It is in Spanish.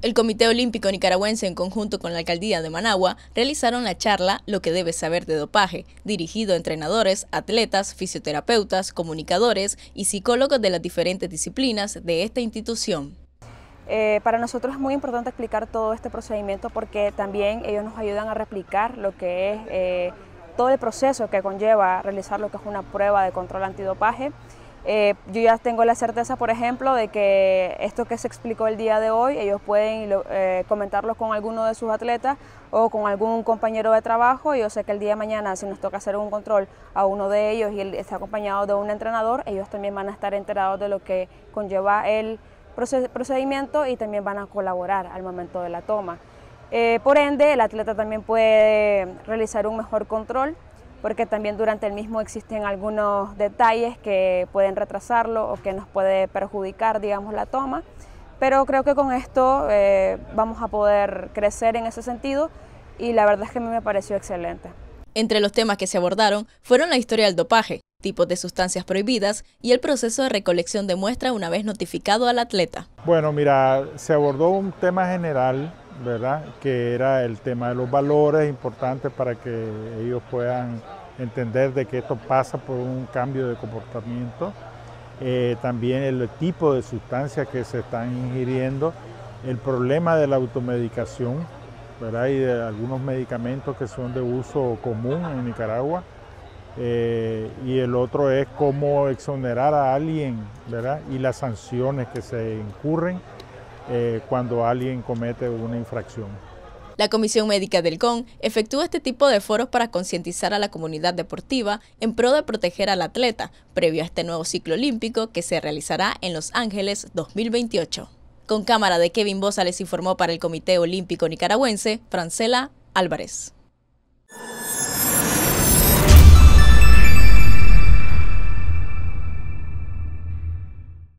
El Comité Olímpico Nicaragüense, en conjunto con la Alcaldía de Managua, realizaron la charla Lo que debes saber de dopaje, dirigido a entrenadores, atletas, fisioterapeutas, comunicadores y psicólogos de las diferentes disciplinas de esta institución. Eh, para nosotros es muy importante explicar todo este procedimiento porque también ellos nos ayudan a replicar lo que es eh, todo el proceso que conlleva realizar lo que es una prueba de control antidopaje eh, yo ya tengo la certeza, por ejemplo, de que esto que se explicó el día de hoy, ellos pueden eh, comentarlo con alguno de sus atletas o con algún compañero de trabajo. Yo sé que el día de mañana, si nos toca hacer un control a uno de ellos y él está acompañado de un entrenador, ellos también van a estar enterados de lo que conlleva el procedimiento y también van a colaborar al momento de la toma. Eh, por ende, el atleta también puede realizar un mejor control porque también durante el mismo existen algunos detalles que pueden retrasarlo o que nos puede perjudicar, digamos, la toma. Pero creo que con esto eh, vamos a poder crecer en ese sentido y la verdad es que a mí me pareció excelente. Entre los temas que se abordaron fueron la historia del dopaje, tipos de sustancias prohibidas y el proceso de recolección de muestra una vez notificado al atleta. Bueno, mira, se abordó un tema general que era el tema de los valores, importantes para que ellos puedan entender de que esto pasa por un cambio de comportamiento. Eh, también el tipo de sustancias que se están ingiriendo, el problema de la automedicación, Y de algunos medicamentos que son de uso común en Nicaragua. Eh, y el otro es cómo exonerar a alguien, Y las sanciones que se incurren eh, cuando alguien comete una infracción. La Comisión Médica del CON efectúa este tipo de foros para concientizar a la comunidad deportiva en pro de proteger al atleta, previo a este nuevo ciclo olímpico que se realizará en Los Ángeles 2028. Con cámara de Kevin Bosa les informó para el Comité Olímpico Nicaragüense, Francela Álvarez.